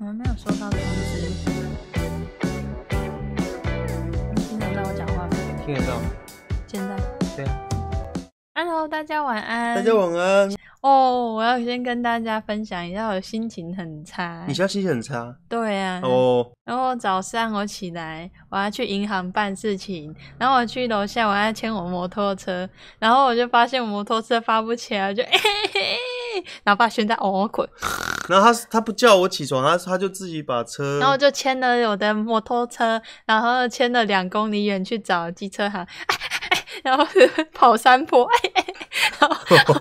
我们没有收到通知。你听得到我讲话吗？听得到。现在？对。Hello，大家晚安。大家晚安。哦，我要先跟大家分享一下，我心情很差。你心情很差？对啊。哦。然后早上我起来，我要去银行办事情，然后我去楼下，我要牵我摩托车，然后我就发现摩托车发不起来，就嘿嘿。老爸现在哦滚，然后 他他不叫我起床，他他就自己把车，然后就牵了我的摩托车，然后牵了两公里远去找机车行，然后跑山坡。好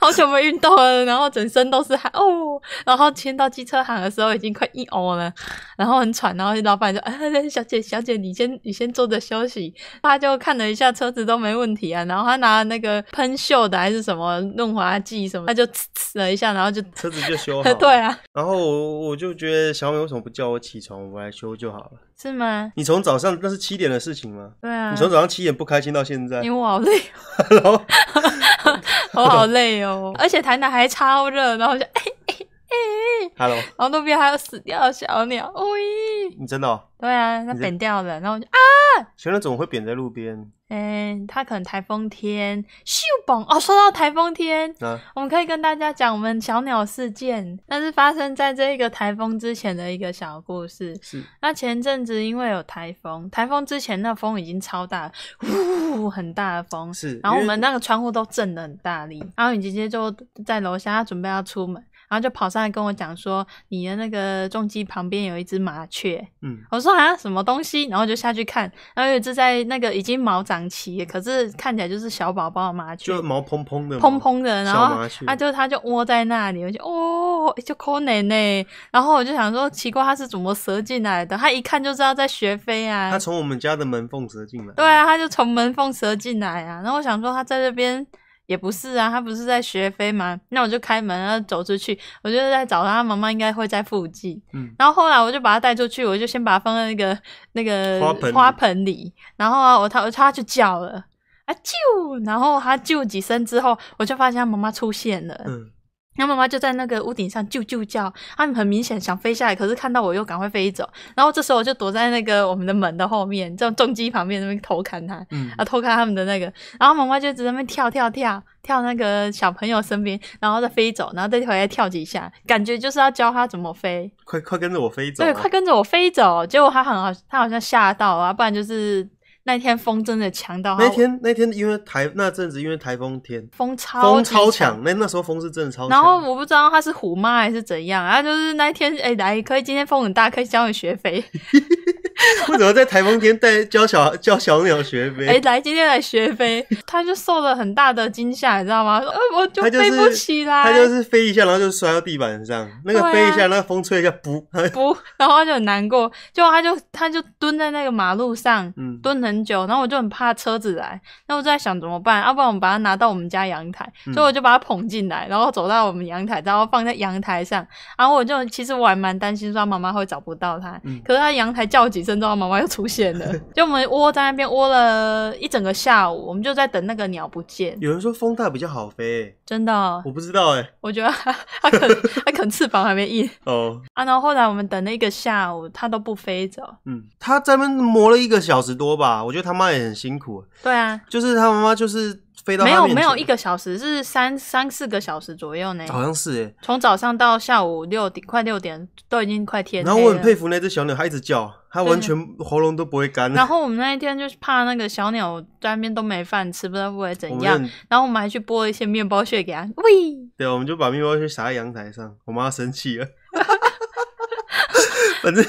好久没运动了，然后整身都是汗哦。然后签到机车行的时候已经快一欧了，然后很喘。然后老板说：“啊，小姐小姐，你先你先坐着休息。”他就看了一下车子都没问题啊。然后他拿那个喷锈的还是什么润滑剂什么，他就呲呲了一下，然后就车子就修好。对啊。然后我我就觉得小美为什么不叫我起床，我来修就好了？是吗？你从早上那是七点的事情吗？对啊。你从早上七点不开心到现在，因为我好累。然后。我 好累哦，而且台南还超热，然后就哎哎哎，hello，然后路边还有死掉的小鸟，喂。你真的？对啊，那扁掉了，然后我就啊！行鸟怎么会扁在路边？嗯，他可能台风天。秀宝，哦，说到台风天，啊，我们可以跟大家讲我们小鸟事件，那是发生在这一个台风之前的一个小故事。是，那前阵子因为有台风，台风之前那风已经超大，呜，很大的风。是，然后我们那个窗户都震得很大力，然后你直接就在楼下准备要出门。然后就跑上来跟我讲说，你的那个重机旁边有一只麻雀。嗯，我说啊，什么东西？然后就下去看，然后有一只在那个已经毛长齐，可是看起来就是小宝宝麻雀，就毛蓬蓬的，蓬蓬的，然后啊，就它就窝在那里，就哦，就可奶奶。然后我就想说，奇怪，它是怎么折进来的？它一看就知道在学飞啊。它从我们家的门缝折进来。对啊，它就从门缝折进来啊。然后我想说，它在这边。也不是啊，他不是在学飞吗？那我就开门，然后走出去，我就在找他妈妈，应该会在附近。嗯，然后后来我就把他带出去，我就先把他放在那个那个花盆花盆里，然后啊，我他，他就叫了啊啾，然后他啾几声之后，我就发现妈妈出现了。嗯。然后妈妈就在那个屋顶上啾啾叫，他们很明显想飞下来，可是看到我又赶快飞走。然后这时候我就躲在那个我们的门的后面，这种重机旁边那边偷看他，啊，偷看他们的那个。然后妈妈就在那边跳跳跳跳那个小朋友身边，然后再飞走，然后再回来跳几下，感觉就是要教他怎么飞。快快跟着我飞走！对，快跟着我飞走。结果他很好，他好像吓到了，不然就是。那天风真的强到，那天那天因为台那阵子因为台风天，风超风超强，那那时候风是真的超强。然后我不知道他是虎妈还是怎样，然后就是那一天，哎来可以今天风很大，可以教你学飞。为什么在台风天带教小教小鸟学飞？哎来今天来学飞，他就受了很大的惊吓，你知道吗？呃我就他就飞不起来，他就是飞一下，然后就摔到地板上。那个飞一下，那个风吹一下，不不，然后他就很难过，就他就他就蹲在那个马路上，蹲了。很久，然后我就很怕车子来，那我就在想怎么办，要不然我们把它拿到我们家阳台，所以我就把它捧进来，然后走到我们阳台，然后放在阳台上，然后我就其实我还蛮担心说妈妈会找不到它，可是它阳台叫几声之后，妈妈又出现了，就我们窝在那边窝了一整个下午，我们就在等那个鸟不见。有人说风大比较好飞，真的？我不知道哎，我觉得它可它能翅膀还没硬 哦啊，然后后来我们等了一个下午，它都不飞走，嗯，它在那磨了一个小时多吧。我觉得他妈也很辛苦。对啊，就是他妈妈，就是飞到没有没有一个小时，是三三四个小时左右呢。好像是，从早上到下午六点，快六点都已经快天。然后我很佩服那只小鸟，它一直叫，它完全喉咙都不会干。然后我们那一天就是怕那个小鸟在那边都没饭吃，不知道会怎样。然后我们还去剥一些面包屑给它喂。对，我们就把面包屑撒在阳台上。我妈生气了，反正。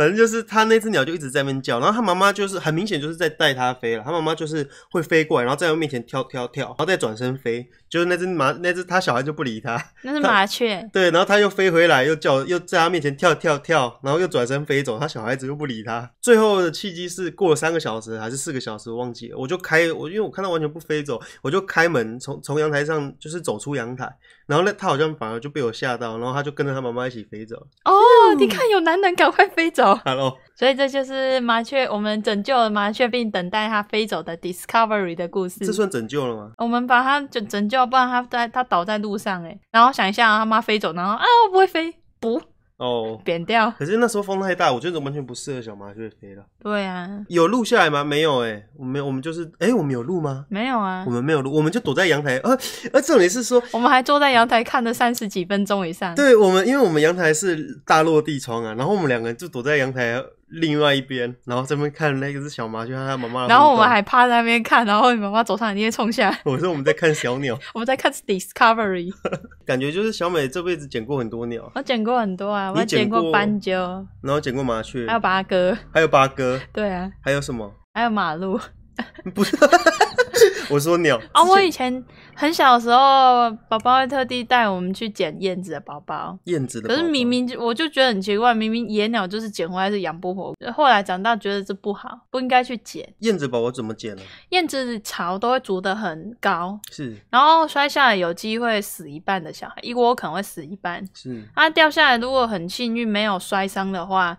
反正就是他那只鸟就一直在那边叫，然后他妈妈就是很明显就是在带它飞了，他妈妈就是会飞过来，然后在他面前跳跳跳，然后再转身飞，就是那只麻那只他小孩就不理他，那是麻雀，对，然后他又飞回来又叫又在他面前跳跳跳，然后又转身飞走，他小孩子又不理他，最后的契机是过了三个小时还是四个小时忘记了，我就开我因为我看到完全不飞走，我就开门从从阳台上就是走出阳台。然后呢，他好像反而就被我吓到，然后他就跟着他妈妈一起飞走。哦，你看有男人赶快飞走。Hello，所以这就是麻雀，我们拯救了麻雀，并等待它飞走的 Discovery 的故事。这算拯救了吗？我们把它拯拯救，不然它在它倒在路上。哎，然后想一下，它妈飞走，然后啊，不会飞，不。哦，扁掉。可是那时候风太大，我觉得完全不适合小麻雀飞了。对啊，有录下来吗？没有哎，没有。我们就是，哎，我们有录吗？没有啊，我们没有录，我们就躲在阳台。呃，呃，重点是说，我们还坐在阳台看了三十几分钟以上。对我们，因为我们阳台是大落地窗啊，然后我们两个人就躲在阳台。另外一边，然后这边看那个是小麻雀，它妈妈。然后我们还趴在那边看，然后妈妈走上来，你也冲下来。我说我们在看小鸟，我们在看 discovery。感觉就是小美这辈子捡过很多鸟，我捡过很多啊，我捡过斑鸠，然后捡过麻雀，还有八哥，还有八哥，对啊，还有什么？还有马路，不是。我说鸟啊！我以前很小的时候，宝宝会特地带我们去捡燕子的宝宝。燕子的，可是明明我就觉得很奇怪，明明野鸟就是捡回来是养不活。后来长大觉得这不好，不应该去捡。燕子宝宝怎么捡呢？燕子巢都会筑的很高，是，然后摔下来有机会死一半的小孩，一窝可能会死一半。是，它掉下来如果很幸运没有摔伤的话。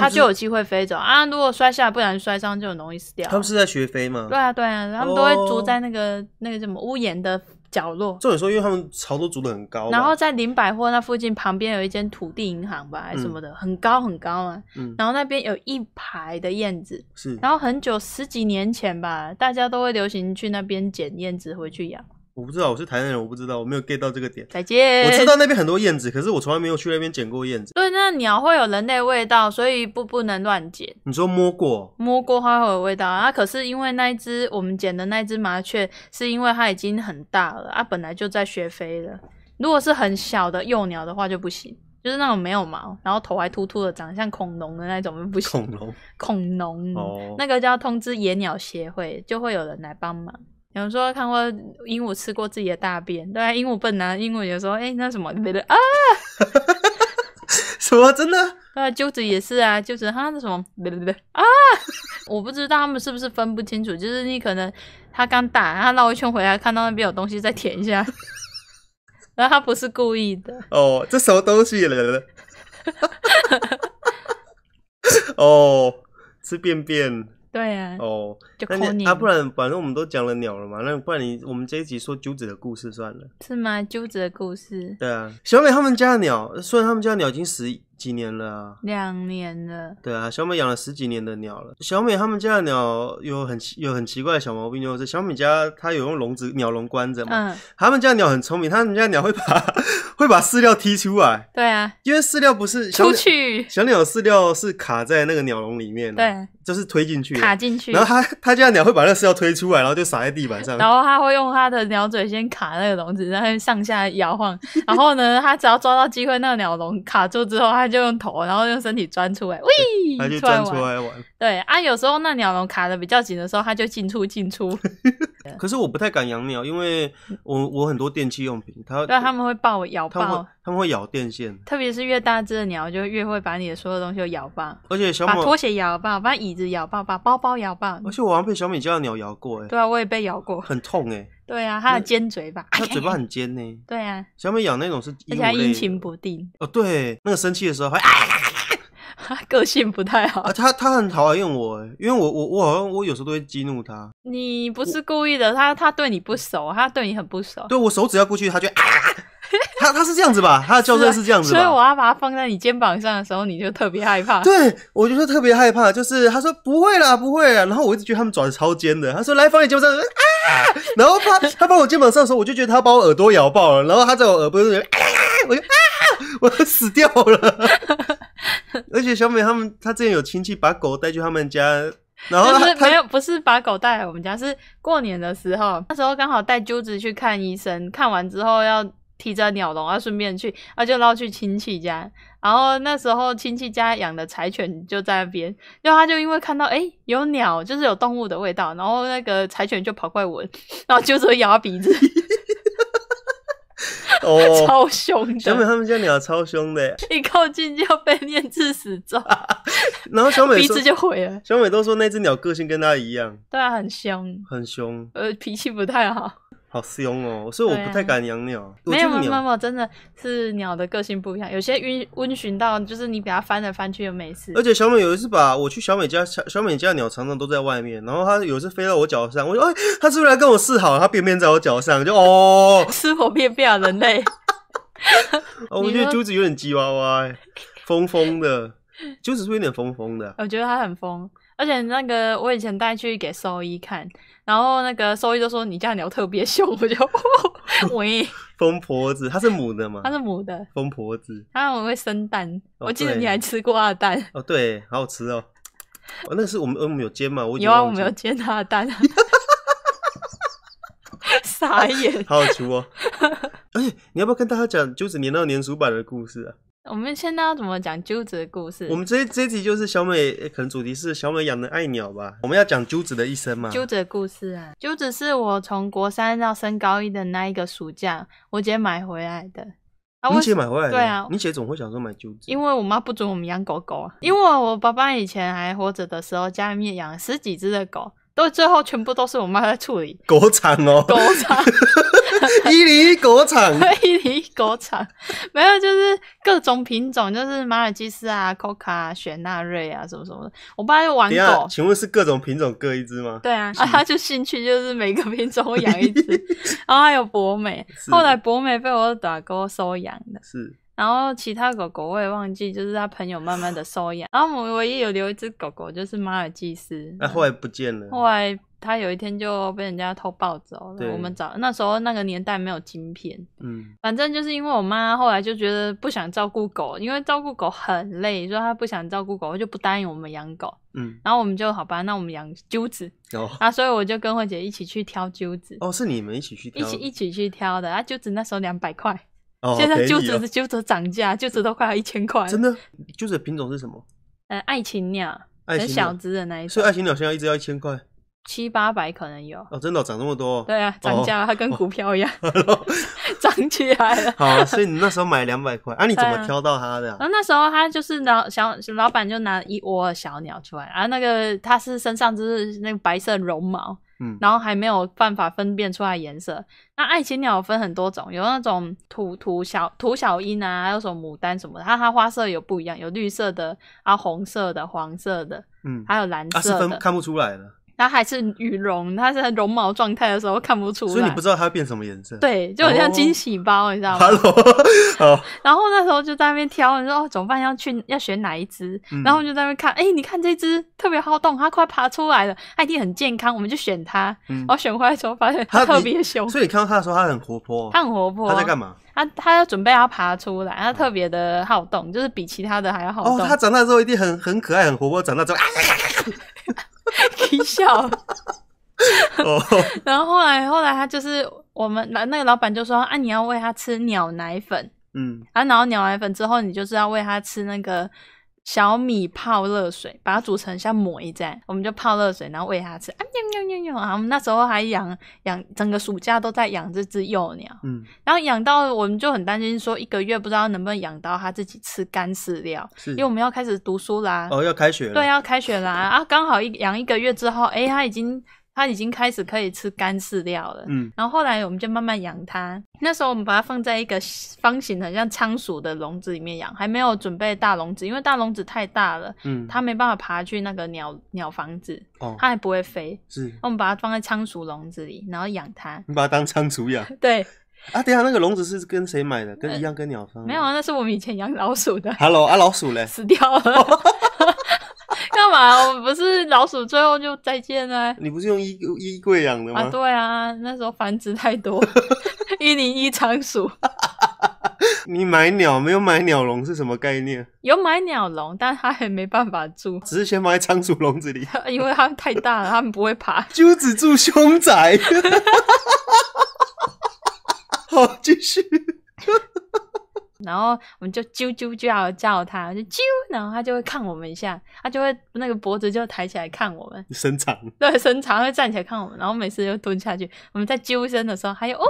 它就有机会飞走啊！如果摔下，来不然摔伤就很容易死掉。他们是在学飞吗？对啊，对啊，他们都会住在那个那个什么屋檐的角落。重时说，因为他们巢都筑的很高。然后在林百货那附近旁边有一间土地银行吧，还是什么的很高很高啊。嗯。然后那边有一排的燕子。是。然后很久十几年前吧，大家都会流行去那边捡燕子回去养。我不知道我是台南人，我不知道我没有 get 到这个点。再见。我知道那边很多燕子，可是我从来没有去那边捡过燕子。对，那鸟会有人类味道，所以不不能乱捡。你说摸过，摸过它会有味道啊？可是因为那一只我们捡的那只麻雀，是因为它已经很大了啊，本来就在学飞的。如果是很小的幼鸟的话就不行，就是那种没有毛，然后头还秃秃的，长得像恐龙的那种就不行。恐龙？恐龙？哦。那个就要通知野鸟协会，就会有人来帮忙。有如说看过鹦鹉吃过自己的大便，对啊，鹦鹉笨啊，鹦鹉有时候哎，那什么，别的啊？什么真的？啊，鸠子也是啊，鸠子他那什么，别对别啊？我不知道他们是不是分不清楚，就是你可能他刚打，他绕一圈回来，看到那边有东西在舔一下，然后他不是故意的。哦，这什么东西了？哦，吃便便。对啊，哦，那你啊，不然反正我们都讲了鸟了嘛，那不然你我们这一集说九子的故事算了，是吗？九子的故事，对啊，小美他们家的鸟，虽然他们家的鸟已经死。几年了啊，两年了。对啊，小美养了十几年的鸟了。小美他们家的鸟有很奇有很奇怪的小毛病，就是小美家它有用笼子鸟笼关着嘛。嗯。他们家鸟很聪明，他们家鸟会把 会把饲料踢出来。对啊，因为饲料不是出去小鸟饲料是卡在那个鸟笼里面。对，就是推进去卡进去。然后他他家鸟会把那个饲料推出来，然后就撒在地板上。然后他会用他的鸟嘴先卡那个笼子，然后上下摇晃，然后呢，他只要抓到机会，那个鸟笼卡住之后，他。就用头，然后用身体钻出来，喂！他就钻出来玩。对啊，有时候那鸟笼卡的比较紧的时候，它就进出进出。可是我不太敢养鸟，因为我我很多电器用品，它对，他们会抱咬爆，他们会咬电线，特别是越大只的鸟就越会把你的所有东西都咬爆。而且小把拖鞋咬爆，把椅子咬爆，把包包咬爆。而且我好像被小米家的鸟咬过，哎，对啊，我也被咬过，很痛哎。对啊，它的尖嘴巴，它嘴巴很尖呢。对啊，小美养那种是，而且阴晴不定。哦，对，那个生气的时候还啊，个性不太好。他他很讨厌我，因为我我我好像我有时候都会激怒他。你不是故意的，他他对你不熟，他对你很不熟。对我手指要过去，他就啊，他他是这样子吧？他的叫声是这样子。所以我要把它放在你肩膀上的时候，你就特别害怕。对，我就特别害怕，就是他说不会啦，不会啦。然后我一直觉得他们爪子超尖的，他说来放你肩膀上，啊。然后他他放我肩膀上的时候，我就觉得他把我耳朵咬爆了。然后他在我耳朵那里，我就啊，我死掉了。而且小美他们，他之前有亲戚把狗带去他们家，然后没有不是把狗带来我们家，是过年的时候，那时候刚好带揪子去看医生，看完之后要提着鸟笼，要顺便去，然就绕去亲戚家。然后那时候亲戚家养的柴犬就在那边，然后他就因为看到哎有鸟，就是有动物的味道，然后那个柴犬就跑过来闻，然后就说咬鼻子，哈哈哈哈哈，超凶的。小美他们家鸟超凶的，一靠近就要被念致死状，然后小美鼻子就毁了。小美都说那只鸟个性跟他一样，对啊，很凶，很凶，呃，脾气不太好。好凶哦，所以我不太敢养鸟。没有没有没有，真的是鸟的个性不一样，有些温温驯到就是你给它翻来翻去又没事。而且小美有一次把我去小美家，小小美家鸟常常都在外面，然后它有一次飞到我脚上，我说哎，它是不是来跟我示好？它便便在我脚上，就哦，吃我便便啊，人 类！我觉得珠子有点鸡歪歪，疯疯的，珠子是有点疯疯的，我觉得它很疯。而且那个我以前带去给兽医看，然后那个兽医就说你家鸟特别凶，我就喂 疯婆子，它是母的吗？它是母的，疯婆子，它会生蛋。我记得你还吃过蛋哦，对，好好吃哦。那是我们我们有煎嘛，有啊，我们有煎它的蛋，傻眼，好好吃哦。而且你要不要跟大家讲九十年代年鼠版的故事啊？我们现在要怎么讲揪子的故事？我们这这集就是小美，可能主题是小美养的爱鸟吧。我们要讲揪子的一生吗？揪子的故事啊，揪子是我从国三到升高一的那一个暑假，我姐买回来的。你姐买回来？对啊，你姐怎么会想说买揪子？因为我妈不准我们养狗狗啊，因为我爸爸以前还活着的时候，家里面养了十几只的狗。都最后全部都是我妈在处理，国产哦，国产伊犁国产伊犁国产，没有就是各种品种，就是马尔济斯啊、Coca、雪纳瑞啊什么什么的。我爸又玩狗，请问是各种品种各一只吗？对啊，他就兴趣就是每个品种养一只，然后还有博美，后来博美被我打勾收养的，是。然后其他狗狗我也忘记，就是他朋友慢慢的收养。然后我们唯一有留一只狗狗就是马尔济斯。那后来不见了。后来他有一天就被人家偷抱走了。我们找那时候那个年代没有晶片。嗯。反正就是因为我妈后来就觉得不想照顾狗，因为照顾狗很累，说她不想照顾狗，就不答应我们养狗。嗯。然后我们就好吧，那我们养鸠子。然啊，所以我就跟慧姐一起去挑鸠子。哦，是你们一起去挑。一起一起去挑的啊，鸠子那时候两百块。现在就只就只涨价，就只都快要一千块真的，就只品种是什么？呃，爱情鸟，很小只的那一种。所以爱情鸟现在一只要一千块，七八百可能有。哦，真的涨那么多？对啊，涨价，它跟股票一样。长起来了，好，所以你那时候买两百块，啊，你怎么挑到它的？然后那时候他就是拿小老板就拿一窝小鸟出来，然后那个它是身上就是那个白色绒毛，嗯，然后还没有办法分辨出来颜色。那爱情鸟分很多种，有那种土土小土小鹰啊，还有什么牡丹什么，它它花色有不一样，有绿色的啊，红色的，黄色的，嗯，还有蓝色的，是分看不出来的。然后还是羽绒，它是绒毛状态的时候看不出。所以你不知道它变什么颜色。对，就很像惊喜包，你知道吗？哈喽，好。然后那时候就在那边挑，你说哦，怎么办？要去要选哪一只？然后就在那边看，哎，你看这只特别好动，它快爬出来了一定很健康，我们就选它。我选回来之候发现它特别凶。所以你看到它的时候，它很活泼，它很活泼。它在干嘛？它它要准备要爬出来，它特别的好动，就是比其他的还要好动。哦，它长大之后一定很很可爱，很活泼。长大之后。一 笑，然后后来后来他就是我们那那个老板就说啊，你要喂他吃鸟奶粉，嗯啊，然后鸟奶粉之后你就是要喂他吃那个。小米泡热水，把它煮成像馍一样，我们就泡热水，然后喂它吃。啊，喵喵喵喵！啊，我们那时候还养养，整个暑假都在养这只幼鸟。嗯，然后养到我们就很担心，说一个月不知道能不能养到它自己吃干饲料，因为我们要开始读书啦。哦，要开学了。对，要开学啦，啊！刚好一养一个月之后，哎，它已经。它已经开始可以吃干饲料了。嗯，然后后来我们就慢慢养它。那时候我们把它放在一个方形、的像仓鼠的笼子里面养，还没有准备大笼子，因为大笼子太大了，嗯，它没办法爬去那个鸟鸟房子。哦，它还不会飞。是。我们把它放在仓鼠笼子里，然后养它。你把它当仓鼠养？对。啊，对啊，那个笼子是跟谁买的？跟一样，跟鸟房。没有，啊，那是我们以前养老鼠的。Hello，啊，老鼠嘞？死掉了。啊，不是老鼠，最后就再见啊？你不是用衣衣柜养的吗？啊，对啊，那时候繁殖太多，一零一仓鼠。你买鸟没有买鸟笼是什么概念？有买鸟笼，但它还没办法住，只是先放在仓鼠笼子里。因为它太大了，它们不会爬。就只住凶宅。好，继续。然后我们就啾啾叫叫它，就啾，然后它就会看我们一下，它就会那个脖子就抬起来看我们，伸长，对，伸长，会站起来看我们，然后每次就蹲下去，我们在啾一声的时候，还有哦。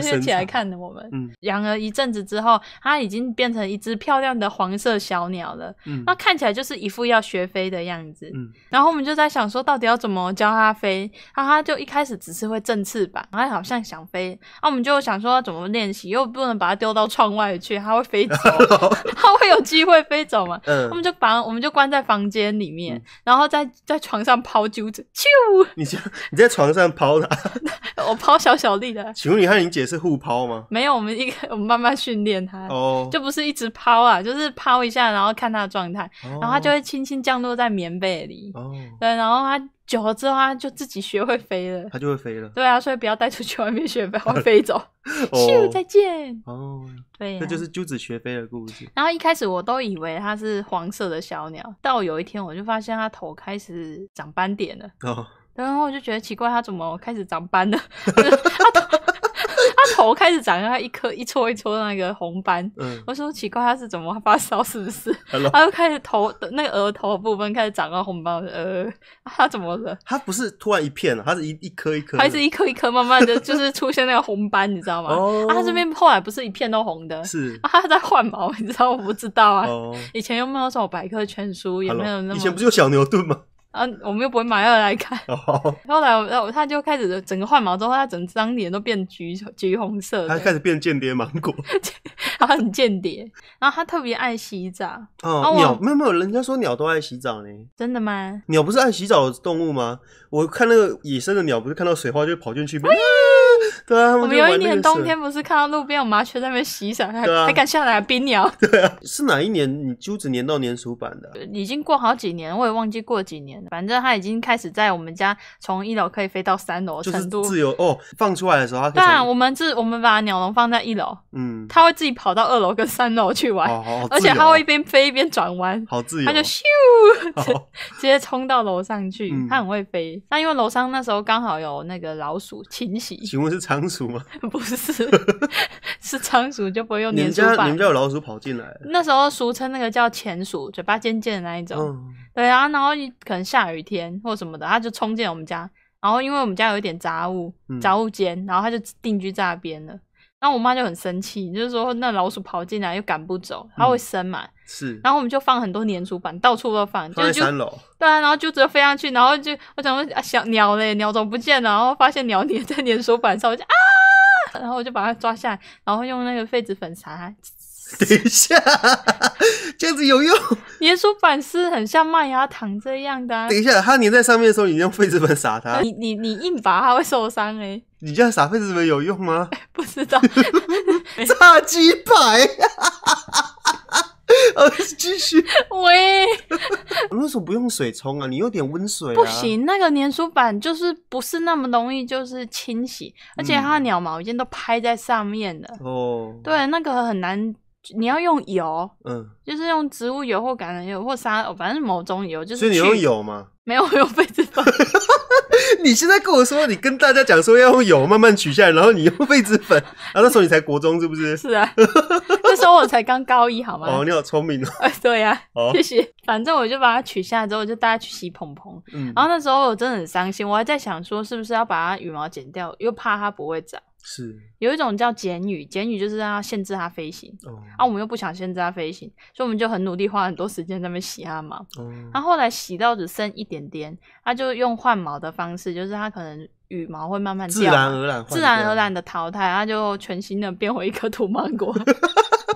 就起来看着我们，养了一阵子之后，它已经变成一只漂亮的黄色小鸟了。那看起来就是一副要学飞的样子。然后我们就在想说，到底要怎么教它飞？然后它就一开始只是会振翅膀，然后好像想飞。那我们就想说，怎么练习？又不能把它丢到窗外去，它会飞走，它会有机会飞走嗯，我们就把我们就关在房间里面，然后在在床上抛橘子。啾！你你在床上抛它？我抛小小丽的。请问你和你姐？也是互抛吗？没有，我们一个，我们慢慢训练它，哦、就不是一直抛啊，就是抛一下，然后看它的状态，然后它就会轻轻降落在棉被里。哦，对，然后它久了之后它就自己学会飞了。它就会飞了。对啊，所以不要带出去外面学不要 飞走。咻，再见。哦，对，这就是鸠子学飞的故事。然后一开始我都以为它是黄色的小鸟，到有一天我就发现它头开始长斑点了。哦，然后我就觉得奇怪，它怎么开始长斑了？它 头开始长，他一颗一撮一的那个红斑。我说奇怪，他是怎么发烧？是不是？他又开始头那个额头部分开始长个红斑。呃，他怎么了？他不是突然一片，了，他是一一颗一颗，他是一颗一颗慢慢的，就是出现那个红斑，你知道吗？他这边后来不是一片都红的，是啊，他在换毛，你知道我不知道啊？以前有没有么百科全书？也没有那么？以前不是有小牛顿吗？啊，我们又不会买二来看。后来我，他就开始整个换毛之后，他整张脸都变橘橘红色。他开始变间谍芒果，他很间谍。然后他特别爱洗澡。哦。鸟没有没有，人家说鸟都爱洗澡呢。真的吗？鸟不是爱洗澡的动物吗？我看那个野生的鸟，不是看到水花就跑进去。对啊，我们有一年冬天不是看到路边有麻雀在那边洗澡，还还敢下来冰鸟？对啊，是哪一年？你珠子粘到粘鼠板的，已经过好几年，我也忘记过几年了。反正它已经开始在我们家从一楼可以飞到三楼，就是自由哦。放出来的时候，当然我们是，我们把鸟笼放在一楼，嗯，它会自己跑到二楼跟三楼去玩，而且它会一边飞一边转弯，好自由。它就咻，直接冲到楼上去，它很会飞。那因为楼上那时候刚好有那个老鼠侵袭，请问是？仓鼠吗？不是，是仓鼠就不会用粘鼠板。你们家你们家有老鼠跑进来？那时候俗称那个叫前鼠，嘴巴尖尖的那一种。对啊，然后可能下雨天或什么的，它就冲进我们家，然后因为我们家有一点杂物，杂物间，然后它就定居在那边了。然后我妈就很生气，就是说那老鼠跑进来又赶不走，它会生满。是，然后我们就放很多粘鼠板，到处都放，就是三楼。对啊，然后就直接飞上去，然后就我想说啊，小鸟嘞，鸟怎么不见了？然后发现鸟粘在粘鼠板上，我就啊，然后我就把它抓下来，然后用那个痱子粉撒它。等一下，这样子有用？粘鼠板是很像麦芽糖这样的。等一下，它粘在上面的时候，你用痱子粉撒它，你你你硬拔，它会受伤嘞。你这样撒痱子粉有用吗？不知道，炸鸡排。呃，继续喂，为什么不用水冲啊？你有点温水不行？那个粘鼠板就是不是那么容易就是清洗，而且它的鸟毛已经都拍在上面了哦，对，那个很难。你要用油，嗯，就是用植物油或橄榄油或沙，反正某种油，就是。所以你用油吗？没有用痱子粉。你现在跟我说，你跟大家讲说要用油慢慢取下来，然后你用痱子粉，啊，那时候你才国中是不是？是啊，那时候我才刚高一，好吗？哦，你好聪明哦。对呀，谢谢。反正我就把它取下来之后，就大家去洗蓬蓬。嗯。然后那时候我真的很伤心，我还在想说，是不是要把它羽毛剪掉，又怕它不会长。是，有一种叫剪羽，剪羽就是让它限制它飞行。哦，啊，我们又不想限制它飞行，所以我们就很努力，花很多时间在那边洗它的毛。哦，然后来洗到只剩一点点，它就用换毛的方式，就是它可能羽毛会慢慢自然而然自然而然的淘汰，它就全新的变回一颗土芒果。哈哈哈哈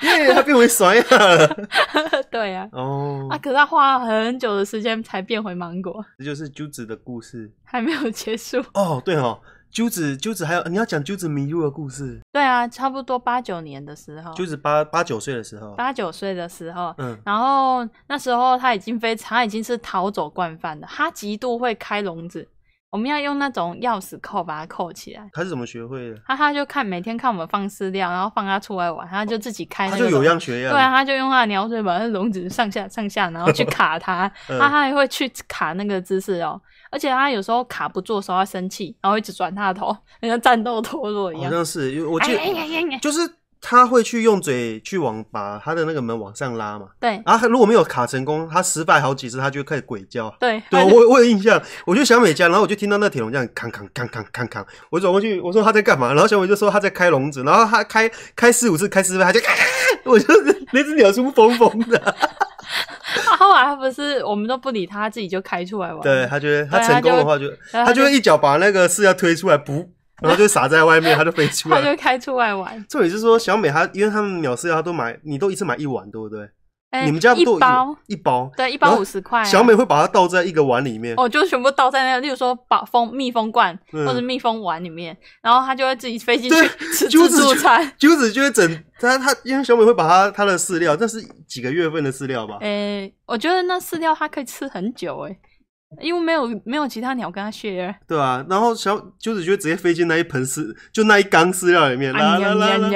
哈，因它变回衰了。对呀，哦，啊，可是它花了很久的时间才变回芒果。这就是朱子的故事，还没有结束。哦，对哦。啾子，啾子还有你要讲啾子迷路的故事。对啊，差不多八九年的时候，啾子八八九岁的时候，八九岁的时候，嗯，然后那时候他已经非常已经是逃走惯犯了，他极度会开笼子。我们要用那种钥匙扣把它扣起来。他是怎么学会的？他他就看每天看我们放饲料，然后放他出来玩，他就自己开。他就有样学样。对啊，他就用他的鸟嘴把那笼子上下上下，然后去 卡它。他还会去卡那个姿势哦。而且他有时候卡不住的时候，他生气，然后一直转他的头，像战斗陀螺一样。好像是因为我记得，就是。他会去用嘴去往把他的那个门往上拉嘛？对。然后如果没有卡成功，他失败好几次，他就开始鬼叫。对，对我我有印象，我就小美家，然后我就听到那铁笼这样扛扛扛扛扛扛，我转过去我说他在干嘛，然后小美就说他在开笼子，然后他开开四五次开失败，他就 我就是那只鸟是不疯疯的。后来他不是我们都不理他，他自己就开出来玩。对他觉得他成功的话就他就会一脚把那个饲料推出来补。然后就撒在外面，它就飞出来。它就开出外玩。重点是说，小美她，因为他们鸟饲料，都买，你都一次买一碗，对不对？你们家一包？一包？对，一包五十块。小美会把它倒在一个碗里面。哦，就全部倒在那个，例如说，把封密封罐或者密封碗里面，然后它就会自己飞进去吃自助餐。鸠子就会整它它，因为小美会把它它的饲料，这是几个月份的饲料吧？哎，我觉得那饲料它可以吃很久诶。因为没有没有其他鸟跟他 share。对啊，然后小就是直接飞进那一盆饲，就那一缸饲料里面啦啦啦啦。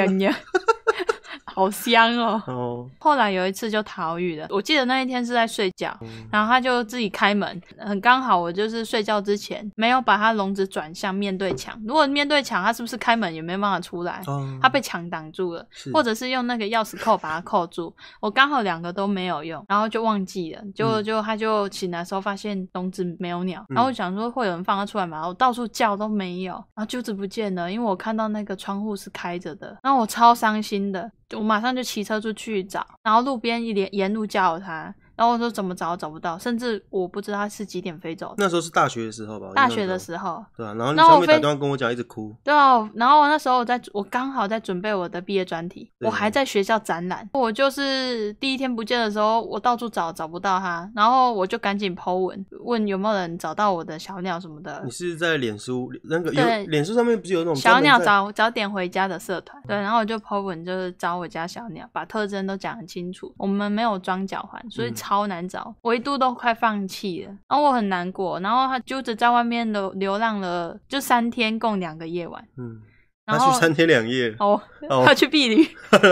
好香哦！哦，后来有一次就逃狱了。我记得那一天是在睡觉，然后他就自己开门，很刚好我就是睡觉之前没有把他笼子转向面对墙。如果面对墙，他是不是开门也没办法出来？他被墙挡住了，或者是用那个钥匙扣把它扣住。我刚好两个都没有用，然后就忘记了。就就他就醒来的时候发现笼子没有鸟，然后我想说会有人放他出来吗？我到处叫都没有，然后就子不见了。因为我看到那个窗户是开着的，然后我超伤心的。我马上就骑车出去找，然后路边一连沿路叫他。然后我说怎么找找不到，甚至我不知道他是几点飞走。那时候是大学的时候吧。大学的时候，对啊。然后你后面打电话跟我讲，一直哭。对啊。然后那时候我在我刚好在准备我的毕业专题，我还在学校展览。我就是第一天不见的时候，我到处找找不到他，然后我就赶紧 PO 文问有没有人找到我的小鸟什么的。你是在脸书那个脸书上面不是有那种小鸟早早点回家的社团？对，然后我就 PO 文就是找我家小鸟，把特征都讲很清楚。我们没有装脚环，所以。超难找，我一度都快放弃了，然后我很难过，然后他就只在外面流流浪了，就三天，共两个夜晚。嗯，他去三天两夜。哦，他去避雨。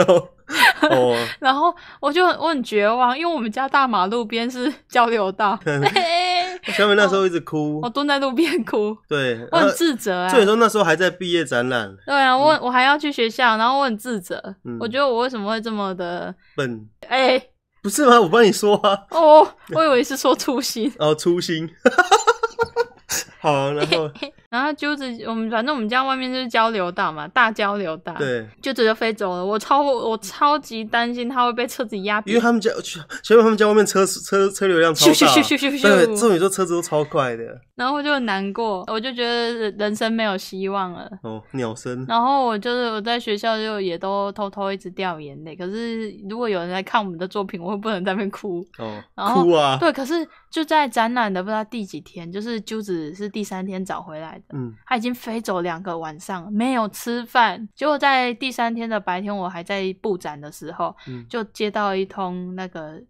然 然后我就我很绝望，因为我们家大马路边是交流道。小美那时候一直哭，我蹲在路边哭。对，我很自责啊。所以说那时候还在毕业展览。对啊，我我还要去学校，然后我很自责，我觉得我为什么会这么的笨？哎。不是吗？我帮你说啊。哦，我以为是说粗心。哦，粗心。好，然后。然后揪子，我们反正我们家外面就是交流道嘛，大交流道，对，就直接飞走了。我超我超级担心它会被车子压扁，因为他们家，全部他们家外面车车车流量超大，对，这种你说车子都超快的。然后就难过，我就觉得人生没有希望了。哦，鸟生。然后我就是我在学校就也都偷偷一直掉眼泪。可是如果有人来看我们的作品，我会不能在那边哭。哦，哭啊？对。可是就在展览的不知道第几天，就是揪子是第三天找回来。嗯，他已经飞走两个晚上，没有吃饭。结果在第三天的白天，我还在布展的时候，嗯、就接到一通那个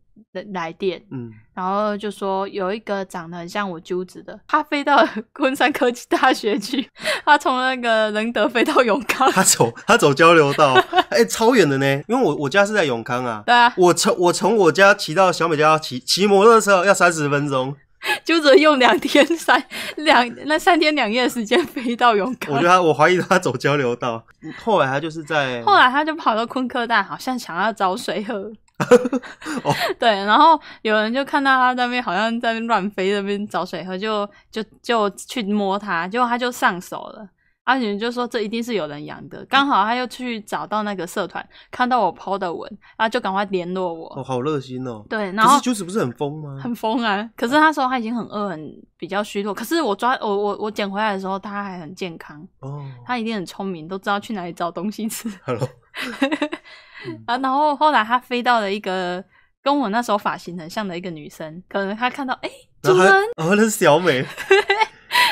来电，嗯，然后就说有一个长得很像我舅子的，他飞到 昆山科技大学去，他从那个仁德飞到永康，他走 他走交流道，哎，超远的呢，因为我我家是在永康啊，对啊，我从我从我家骑到小美家骑骑摩托车要三十分钟。就只用两天三两那三天两夜的时间飞到勇敢，我觉得他我怀疑他走交流道，后来他就是在，后来他就跑到昆克蛋，好像想要找水喝，对，然后有人就看到他那边好像在乱飞那边找水喝，就就就去摸他，结果他就上手了。阿后就说这一定是有人养的，刚好他又去找到那个社团，看到我抛的文，后就赶快联络我。哦，好热心哦。对，然后就是不是很疯吗？很疯啊！可是他说他已经很饿，很比较虚弱。可是我抓我我我捡回来的时候，他还很健康哦。他一定很聪明，都知道去哪里找东西吃。Hello。啊，然后后来他飞到了一个跟我那时候发型很像的一个女生，可能他看到哎主人，哦那是小美。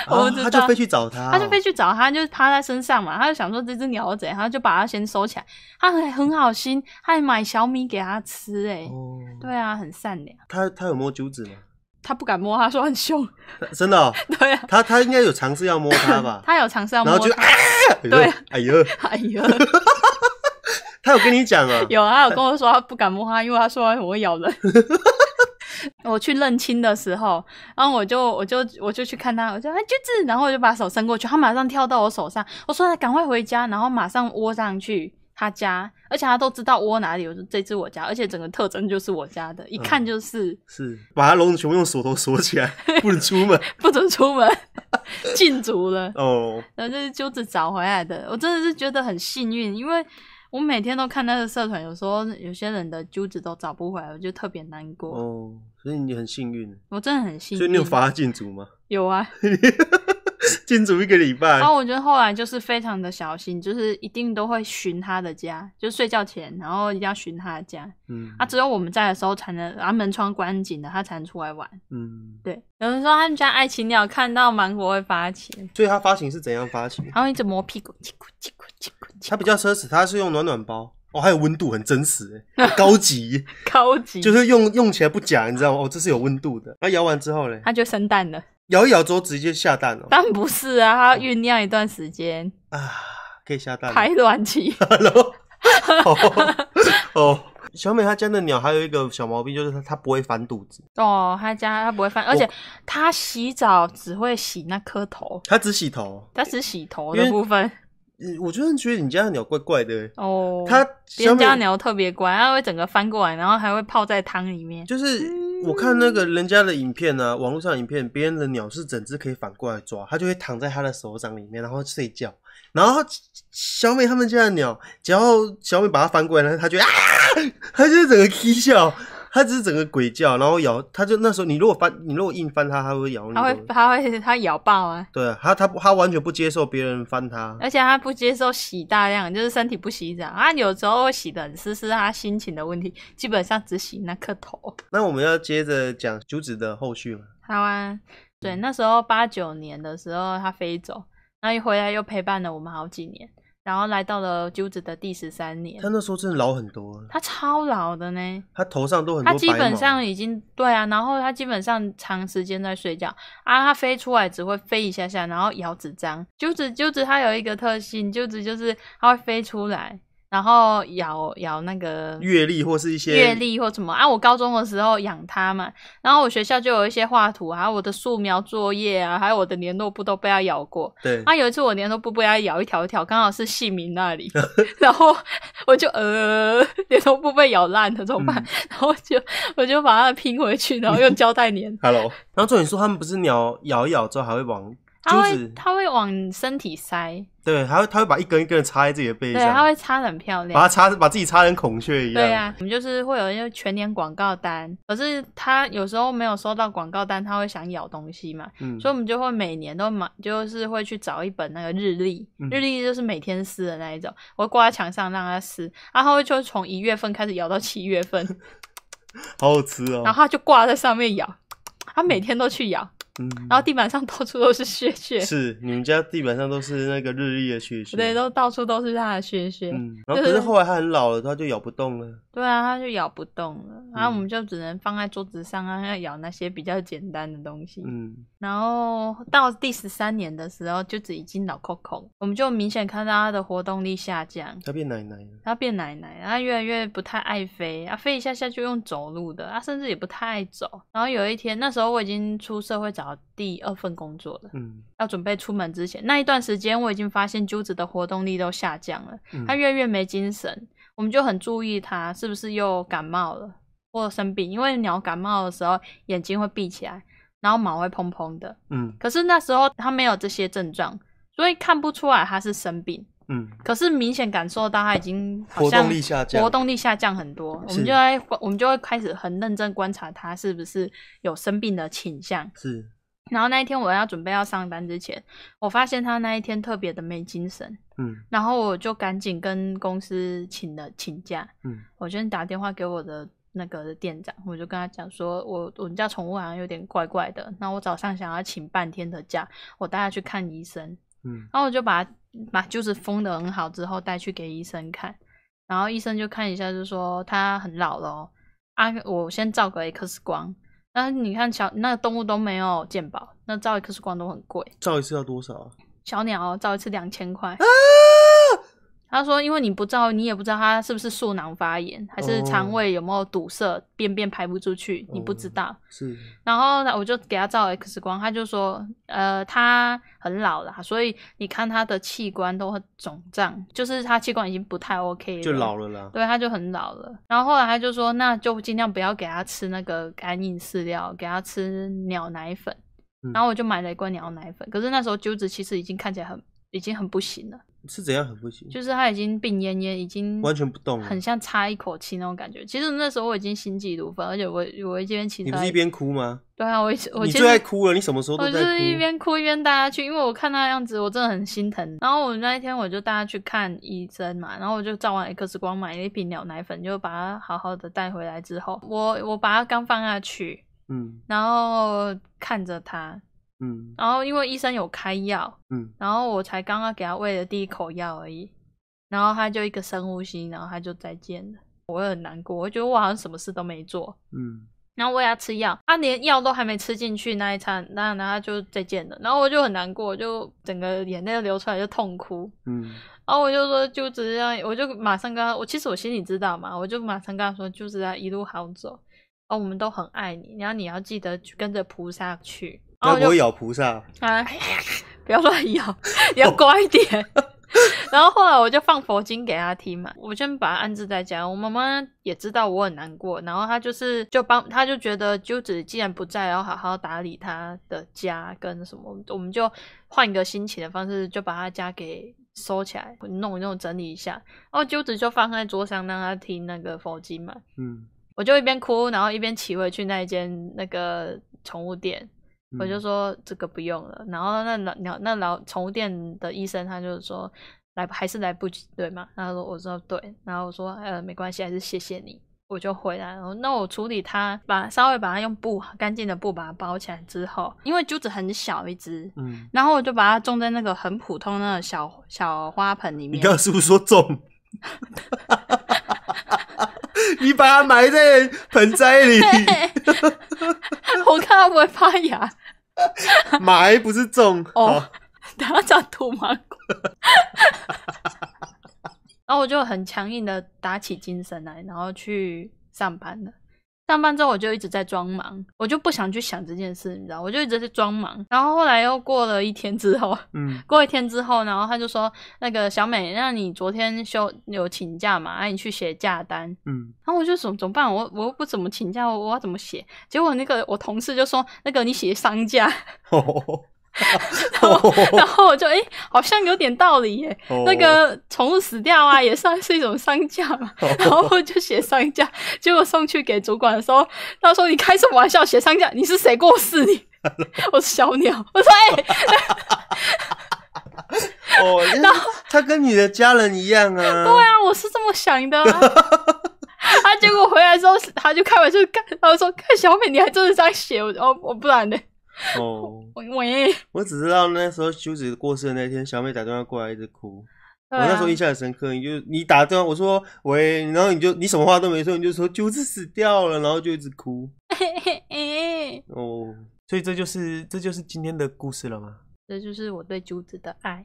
他就飞去找他，他就飞去找他，就是趴在身上嘛。他就想说这只鸟怎样，他就把它先收起来。他还很好心，他还买小米给他吃哎。哦，对啊，很善良。他他有摸九子吗？他不敢摸，他说很凶。真的？对啊。他他应该有尝试要摸他吧？他有尝试要摸，然后就，对，哎呦，哎呦，他有跟你讲啊？有啊，有跟我说他不敢摸他，因为他说我会咬人。我去认亲的时候，然后我就我就我就去看他，我说啊，娟子，然后我就把手伸过去，他马上跳到我手上，我说赶快回家，然后马上窝上去他家，而且他都知道窝哪里，我说这只我家，而且整个特征就是我家的，一看就是。是，把他笼子全部用锁头锁起来，不准出门，不准出门，禁足了。哦，然后这是娟子找回来的，我真的是觉得很幸运，因为。我每天都看他的社团，有时候有些人的珠子都找不回来，我就特别难过。哦，所以你很幸运。我真的很幸运。所以你有罚进组吗？有啊，进组一个礼拜。然后我觉得后来就是非常的小心，就是一定都会寻他的家，就睡觉前，然后一定要寻他的家。嗯。啊，只有我们在的时候才能，然后门窗关紧的，他才能出来玩。嗯。对。有人说他们家爱情鸟看到芒果会发情。所以它发情是怎样发情？他会一直磨屁股，它比较奢侈，它是用暖暖包哦，还有温度很真实，哎，高级，高级，就是用用起来不假，你知道吗？哦，这是有温度的。那摇完之后呢？它就生蛋了，摇一之后直接下蛋了。但然不是啊，它酝酿一段时间啊，可以下蛋排卵期。哦，小美她家的鸟还有一个小毛病，就是它它不会翻肚子。哦，她家它不会翻，而且它洗澡只会洗那颗头，它只洗头，它只洗头的部分。我就是觉得你家的鸟怪怪的哦，它别人家的鸟特别乖，它会整个翻过来，然后还会泡在汤里面。就是我看那个人家的影片呢，网络上影片，别人的鸟是整只可以反过来抓，它就会躺在它的手掌里面然后睡觉。然后小美他们家的鸟，只要小美把它翻过来呢，它就啊，它就整个啼笑。它只是整个鬼叫，然后咬，它就那时候，你如果翻，你如果硬翻它，它会咬你。它会，它会，它咬爆啊！对啊，它它完全不接受别人翻它，而且它不接受洗大量，就是身体不洗澡啊，有时候会洗的很湿，是它心情的问题，基本上只洗那颗头。那我们要接着讲竹子的后续嘛？好啊，对，那时候八九年的时候它飞走，那一回来又陪伴了我们好几年。然后来到了鸠子的第十三年，他那时候真的老很多，他超老的呢，他头上都很，他基本上已经对啊，然后他基本上长时间在睡觉啊，他飞出来只会飞一下下，然后咬纸张，鸠子鸠子他有一个特性，鸠子就是他会飞出来。然后咬咬那个阅历或是一些阅历或什么啊！我高中的时候养它嘛，然后我学校就有一些画图，还有我的素描作业啊，还有我的联络簿都被它咬过。对啊，有一次我联络簿被它咬一条一条，刚好是姓名那里，然后我就呃，联络簿被咬烂了怎么办？然后就我就把它拼回去，然后用胶带粘。Hello，然后重点说它们不是鸟咬一咬之后还会往它会，它会往身体塞。对，它会，它会把一根一根的插在自己的背上。对，它会插的很漂亮。把它插，把自己插成孔雀一样。对啊，我们就是会有一个全年广告单，可是它有时候没有收到广告单，它会想咬东西嘛。嗯。所以我们就会每年都买，就是会去找一本那个日历，日历就是每天撕的那一种，我挂在墙上让它撕，然后就从一月份开始咬到七月份，好好吃哦。然后就挂在上面咬，它每天都去咬。然后地板上到处都是血血，是你们家地板上都是那个日历的血血，对，都到处都是它的血血。嗯，可是后来它很老了，它就咬不动了。对啊，它就咬不动了，然后我们就只能放在桌子上啊，要咬那些比较简单的东西。嗯，然后到第十三年的时候，就只已经脑壳空，我们就明显看到它的活动力下降。它变奶奶了。它变奶奶，它越来越不太爱飞，它飞一下下就用走路的，它甚至也不太走。然后有一天，那时候我已经出社会找第二份工作了，嗯，要准备出门之前那一段时间，我已经发现啾子的活动力都下降了，它越来越没精神。我们就很注意它是不是又感冒了或生病，因为鸟感冒的时候眼睛会闭起来，然后毛会蓬蓬的。嗯，可是那时候它没有这些症状，所以看不出来它是生病。嗯，可是明显感受到它已经活动力下降，活动力下降很多。我们就会我们就会开始很认真观察它是不是有生病的倾向。是。然后那一天我要准备要上班之前，我发现他那一天特别的没精神。嗯，然后我就赶紧跟公司请了请假。嗯，我先打电话给我的那个店长，我就跟他讲说，我我们家宠物好像有点怪怪的。那我早上想要请半天的假，我带他去看医生。嗯，然后我就把把就是封的很好之后带去给医生看，然后医生就看一下，就说他很老了。啊，我先照个 X 光。那你看，小那个动物都没有鉴宝，那照一次光都很贵，照一次要多少啊？小鸟照一次两千块。他说：“因为你不知道，你也不知道他是不是素囊发炎，还是肠胃有没有堵塞，便便排不出去，你不知道。是，然后我就给他照 X 光，他就说：，呃，他很老了，所以你看他的器官都很肿胀，就是他器官已经不太 OK 了。就老了啦。对，他就很老了。然后后来他就说：，那就尽量不要给他吃那个干硬饲料，给他吃鸟奶粉。然后我就买了一罐鸟奶粉，可是那时候九子其实已经看起来很，已经很不行了。”是怎样很不行？就是他已经病恹恹，已经完全不动，很像差一口气那种感觉。其实那时候我已经心急如焚，而且我我一边骑车，你是一边哭吗？对啊，我我你最爱哭了，你什么时候？我就是一边哭一边带他去，因为我看他样子，我真的很心疼。然后我那一天我就带他去看医生嘛，然后我就照完 X 光，买了一瓶鸟奶粉，就把他好好的带回来之后，我我把他刚放下去，嗯，然后看着他。嗯，然后因为医生有开药，嗯，然后我才刚刚给他喂了第一口药而已，然后他就一个深呼吸，然后他就再见了，我也很难过，我觉得我好像什么事都没做，嗯，然后喂他吃药，他连药都还没吃进去那一餐，那那他就再见了，然后我就很难过，就整个眼泪都流出来，就痛哭，嗯，然后我就说，就只是这样，我就马上跟他，我其实我心里知道嘛，我就马上跟他说，就是啊，一路好走，哦，我们都很爱你，然后你要记得去跟着菩萨去。然不会咬菩萨，啊！不要乱咬，要乖一点。然后后来我就放佛经给他听嘛。我先把他安置在家。我妈妈也知道我很难过，然后他就是就帮，他就觉得舅子既然不在，要好好打理他的家跟什么。我们就换一个心情的方式，就把他家给收起来，弄一弄整理一下。然后舅子就放在桌上让他听那个佛经嘛。嗯，我就一边哭，然后一边骑回去那一间那个宠物店。我就说这个不用了，然后那老那老宠物店的医生，他就是说来还是来不及对吗？他说我说对，然后我说呃没关系，还是谢谢你。我就回来，然后那我处理它，把稍微把它用布干净的布把它包起来之后，因为珠子很小一只，嗯，然后我就把它种在那个很普通的小小花盆里面。你刚刚是不是说种？你把它埋在盆栽里，我看它不会发芽。埋不是种哦，等它长土芒果。然后我就很强硬的打起精神来，然后去上班了。上班之后我就一直在装忙，我就不想去想这件事，你知道？我就一直在装忙。然后后来又过了一天之后，嗯，过一天之后，然后他就说：“那个小美，那你昨天休有请假嘛？那你去写假单。”嗯，然后我就怎怎么办？我我又不怎么请假，我要怎么写？结果那个我同事就说：“那个你写伤假。” 然后我就哎，好像有点道理耶。那个宠物死掉啊，也算是一种丧假嘛。然后就写丧假，结果送去给主管的时候，他说：“你开什么玩笑？写丧假？你是谁过世？你？” 我说：“小鸟。”我说：“哎。”哦，然后他跟你的家人一样啊。对啊，我是这么想的。他结果回来之后，他就开玩笑看，他说：“看小美，你还真的在写？哦，我不然呢。”哦，喂！我只知道那时候九子过世的那天，小美打电话过来一直哭。我那时候印象很深刻，你就你打电话，我说喂，然后你就你什么话都没说，你就说九子死掉了，然后就一直哭。哦，所以这就是这就是今天的故事了吗？这就是我对九子的爱，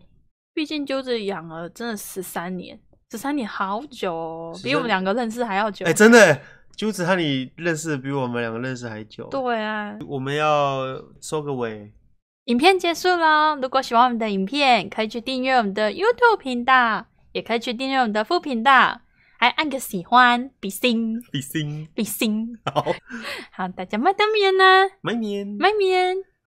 毕竟九子养了真的十三年，十三年好久，比我们两个认识还要久。哎，真的。朱子和你认识比我们两个认识还久。对啊，我们要收个尾，影片结束啦。如果喜欢我们的影片，可以去订阅我们的 YouTube 频道，也可以去订阅我们的副频道，还按个喜欢，比心，比心，比心。好，好，大家麦当面呢？麦面，麦面。